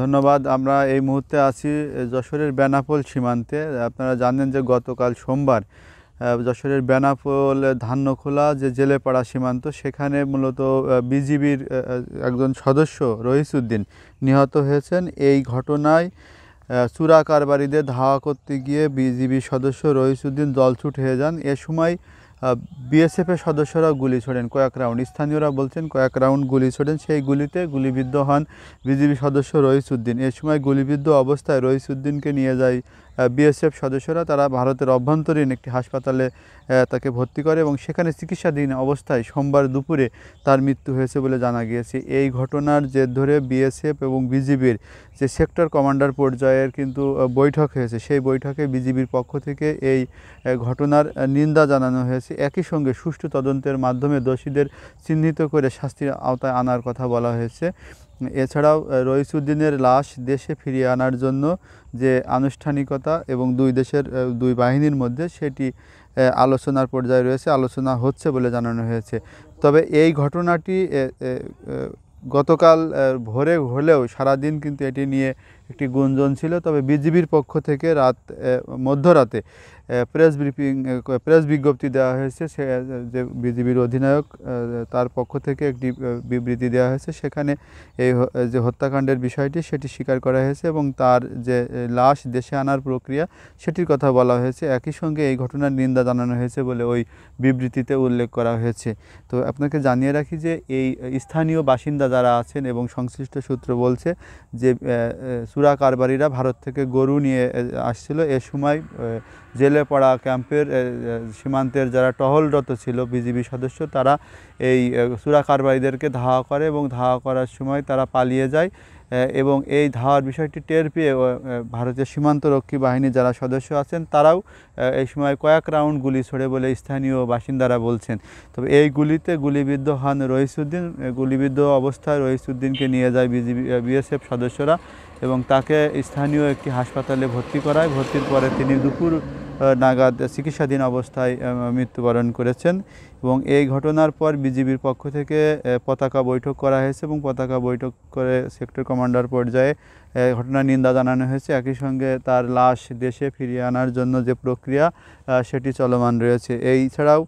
ধন্যবাদ আমরা এই মুহূর্তে আছি যশোরের বেনাপোল সীমান্তে আপনারা জানেন যে গতকাল সোমবার যশোরের বেনাপোল ধান্যখোলা যে জেলেপাড়া সীমান্ত সেখানে মূলত বিজিবির একজন সদস্য রহিসুদ্দিন নিহত হয়েছেন এই ঘটনায় চূড়া কারবারিদের ধাওয়া করতে গিয়ে বিজিবির সদস্য রহিসুদ্দিন জলছুট হয়ে যান এ সময় বিএসএফের সদস্যরা গুলি ছোড়েন কয়েক রাউন্ড স্থানীয়রা বলছেন কয়েক রাউন্ড গুলি ছোড়েন সেই গুলিতে গুলিবিদ্ধ হন বিজিবি সদস্য রইসুদ্দিন এ সময় গুলিবিদ্ধ অবস্থায় রইসুদ্দিনকে নিয়ে যায় বিএসএফ সদস্যরা তারা ভারতের অভ্যন্তরীণ একটি হাসপাতালে তাকে ভর্তি করে এবং সেখানে চিকিৎসাধীন অবস্থায় সোমবার দুপুরে তার মৃত্যু হয়েছে বলে জানা গিয়েছে এই ঘটনার জের ধরে বিএসএফ এবং বিজিবির যে সেক্টর কমান্ডার পর্যায়ের কিন্তু বৈঠক হয়েছে সেই বৈঠকে বিজিবির পক্ষ থেকে এই ঘটনার নিন্দা জানানো হয়েছে একই সঙ্গে সুষ্ঠু তদন্তের মাধ্যমে দোষীদের চিহ্নিত করে শাস্তির আওতায় আনার কথা বলা হয়েছে এছাড়াও রইসুদ্দিনের লাশ দেশে ফিরিয়ে আনার জন্য যে আনুষ্ঠানিকতা এবং দুই দেশের দুই বাহিনীর মধ্যে সেটি আলোচনার পর্যায়ে রয়েছে আলোচনা হচ্ছে বলে জানানো হয়েছে তবে এই ঘটনাটি গতকাল ভোরে হলেও সারাদিন কিন্তু এটি নিয়ে একটি গুঞ্জন ছিল তবে বিজিবির পক্ষ থেকে রাত মধ্যরাতে প্রেস ব্রিফিং প্রেস বিজ্ঞপ্তি দেওয়া হয়েছে সে যে বিজিবির অধিনায়ক তার পক্ষ থেকে একটি বিবৃতি দেওয়া হয়েছে সেখানে এই যে হত্যাকাণ্ডের বিষয়টি সেটি স্বীকার করা হয়েছে এবং তার যে লাশ দেশে আনার প্রক্রিয়া সেটির কথা বলা হয়েছে একই সঙ্গে এই ঘটনার নিন্দা জানানো হয়েছে বলে ওই বিবৃতিতে উল্লেখ করা হয়েছে তো আপনাকে জানিয়ে রাখি যে এই স্থানীয় বাসিন্দা যারা আছেন এবং সংশ্লিষ্ট সূত্র বলছে যে চুরা কারবারিরা ভারত থেকে গরু নিয়ে আসছিল এ সময় জেলে পড়া ক্যাম্পের সীমান্তের যারা টহলরত ছিল বিজিবি সদস্য তারা এই চুরা কারবারিদেরকে ধাওয়া করে এবং ধাওয়া করার সময় তারা পালিয়ে যায় এবং এই ধাওয়ার বিষয়টি টের পেয়ে ভারতের সীমান্তরক্ষী বাহিনী যারা সদস্য আছেন তারাও এই সময় কয়েক রাউন্ড গুলি ছড়ে বলে স্থানীয় বাসিন্দারা বলছেন তবে এই গুলিতে গুলিবিদ্ধ হন রহিসুদ্দিন গুলিবিদ্ধ অবস্থায় রহিসুদ্দিনকে নিয়ে যায় বিজিবি বিএসএফ সদস্যরা এবং তাকে স্থানীয় একটি হাসপাতালে ভর্তি করায় ভর্তির পরে তিনি দুপুর নাগাদ চিকিৎসাধীন অবস্থায় মৃত্যুবরণ করেছেন এবং এই ঘটনার পর বিজিবির পক্ষ থেকে পতাকা বৈঠক করা হয়েছে এবং পতাকা বৈঠক করে সেক্টর কমান্ডার পর্যায়ে ঘটনার নিন্দা জানানো হয়েছে একই সঙ্গে তার লাশ দেশে ফিরিয়ে আনার জন্য যে প্রক্রিয়া সেটি চলমান রয়েছে এই ছাড়াও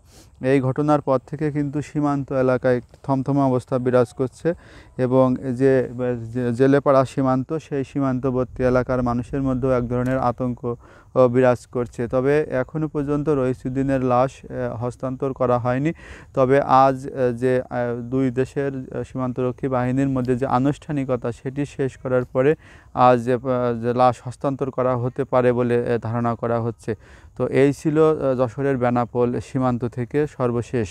এই ঘটনার পর থেকে কিন্তু সীমান্ত এলাকায় থমথমা অবস্থা বিরাজ করছে এবং যে জেলেপাড়া সীমান্ত সেই সীমান্তবর্তী এলাকার মানুষের মধ্যেও এক ধরনের আতঙ্ক বিরাজ করছে তবে তবে এখনও পর্যন্ত রইসুদ্দিনের লাশ হস্তান্তর করা হয়নি তবে আজ যে দুই দেশের সীমান্তরক্ষী বাহিনীর মধ্যে যে আনুষ্ঠানিকতা সেটি শেষ করার পরে আজ যে লাশ হস্তান্তর করা হতে পারে বলে ধারণা করা হচ্ছে তো এই ছিল যশোরের বেনাপোল সীমান্ত থেকে সর্বশেষ